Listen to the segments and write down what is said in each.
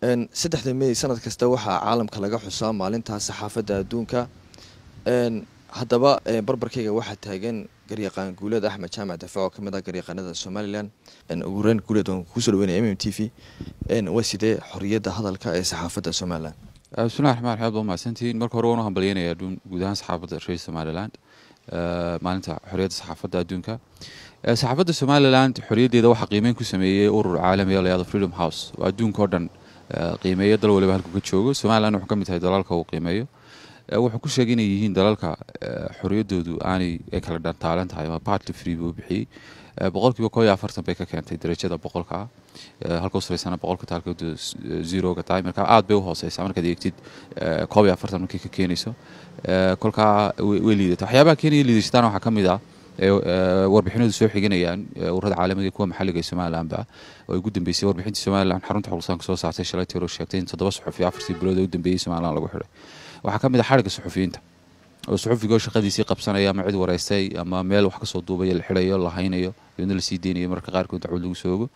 saddexda may sanad kasta waxaa caalamka laga xusaa maalinta saxaafadda adduunka haddaba barbarkayga waxaa taagan garyaqaan guuleed axmed jaamac dafac oo kamid ah garyaqaanada somalilan ugu horeyn guuleed oon kusoo dhaweynaya mm t v waa sidee xoriyadda hadalka ee saxaafadda somalilan bismillahi raxmaan raxiim waa mahadsantihiin marka hore waan u hambalyeynayaa guud ahaan saxaafadda reer somaliland maalinta xoriyadda saxaafadda adduunka saxaafadda somaliland xoriyaddeeda waxaa qiimeyn ku sameeyey urur caalami ah, la yahdo freedom house oo adduunka oo dhan qiimeeyo dal waliba halku ka joogo somalilan wuxuu ka mid tahay dalalka uu qiimeeyo wuxuu ku sheegay inay yihiin dalalka xorriyaddoodu aanay ay kala dhantaalan tahay ama party free buu bixiyey boqolkiiba koo iyo afartan bay ka keentay darajada boqolka ah halka boqolka taalkooda zeroga tahay marka aad bay u hooseysaa markaad eegtid koob iyo afartan markii ka keenayso kolkaa way liidata waxyaabaha keenaya liidashataan waxaa ka mid ah warbixinadu soo xiganayaan ururada caalamiga kuwa maxalliga ee somalilanba oo ugu dambeysay warbixintii somalilan xarunta xulsaanka soo saartay shalay tiir sheegtay in toddoba suxufi afartii bilood ee u dambeeyey somalilan lagu xidhay waxaa ka mid a ah xadhigga saxufiyiinta oo suxufigo shaqadiisii qabsanaya ama cid wareystay ama meel wax ka soo duubaya la xidhayo la haynayo iyadna lasii deynayo mararka qaarkood dacwad lagu soogo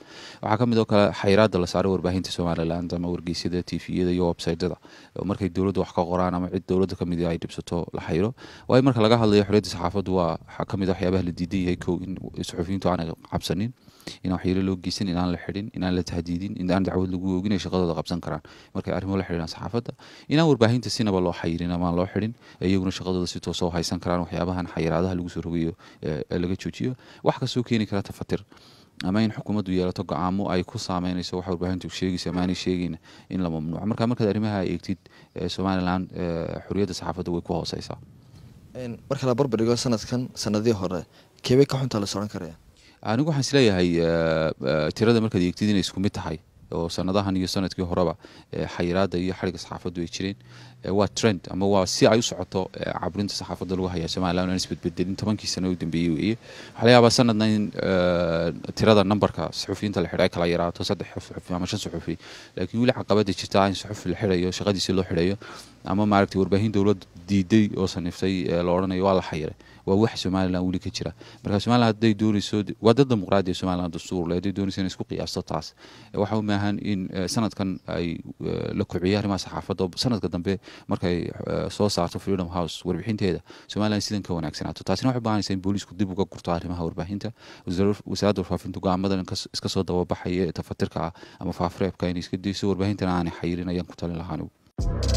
waxaa ka mid oo kale xayraadda la saaray warbahinta somaliland ama wargeysyada tviyada iyo websytyada oo markay dowladda wax ka qoraan ama cid dowladda ka mid ah ay dhibsato la xayro waayo marka laga hadlayo xorriyadda saxaafaddu waa waxaa ka mid a ah waxyaabaha la diidan yahay kow in saxufiyiintu aanay cabsanin inaan waxyeelo loo geysan inaan la xidhin inaan la tahdiidin inaan dacwad lagu oogin ay shaqadooda qabsan karaan markay arrimo la xidhiiraan saxaafadda inaan warbaahinta sinaba loo xayirin amaan loo xidhin iyaguna shaqadooda si toosoo ah haysan karaan waxyaabahan xayiraadaha lagu soo rogayo laga joojiyo wax kastoo keeni kara kala tafatir ama in xukuumaddu yeelato gocaamo ay ku saameynayso waxa warbaahintu sheegaysa maanay sheegayna in la mamnuuco marka markaad arrimaha eegtid eh, somalilan eh, xorriyadda saxaafadda way ku hooseysaa mar kale barbardhigo sanadkan sanadii hore keebay ka xuntaa la soran karaya anigu waxaan isleeyahay eh, tirada markaad eegtid inay isku mid tahay oo sanadahan iyo sanadkii horeba xayiraada iyo xariga saxaafadu ay jireen waa trend ama waa si ay u socoto caburinta saxaafada lagu hayaa somalilan aan isbedbedelin tobankii sano u dambeeyey weeye waxaa layaabaa sanadna in tirada numberka suxufiyiinta la xidha kala yaraato saddex suxufi ama shan saxufi laakiin weli caqabada jirta in suxufi la xirayo shaqadiisii loo xirayo ama maaragtay warbaahin dowlad diiday oo saniftay la odhanayo waa la xayiray waa wax somalilan weli ka jira marka somalilan hadday doonayso waa dad dimuqraadiya somalilan dastuurle hadday doonayso inay isku qiyaasto taas waxa u maahan in eh, sanadkan ay eh, la kobciyay arrimaha saxaafadda sanadka dambe markay eh, soo saarto freedom house warbixinteeda somalilan sidan ka wanaagsanaato taasina waxay baahanaysa in booliisku dib uga gurto arrimaha warbaahinta wasaaradda warfaafinta go'aamadan iska soo dababaxaya tafatirka ah ama faafareebka inay iska dayso warbaahintana aanay xayirin ayaan ku talin lahaan